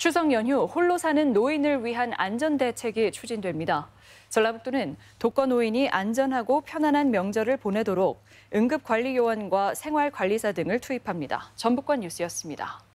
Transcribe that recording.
추석 연휴 홀로 사는 노인을 위한 안전 대책이 추진됩니다. 전라북도는 독거 노인이 안전하고 편안한 명절을 보내도록 응급관리요원과 생활관리사 등을 투입합니다. 전북관 뉴스였습니다.